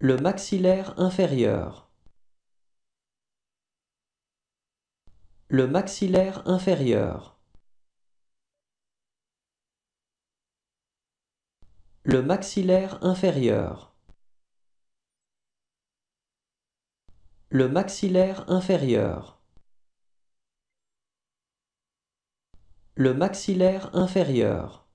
Le maxillaire inférieur. Le maxillaire inférieur. Le maxillaire inférieur. Le maxillaire inférieur. Le maxillaire inférieur.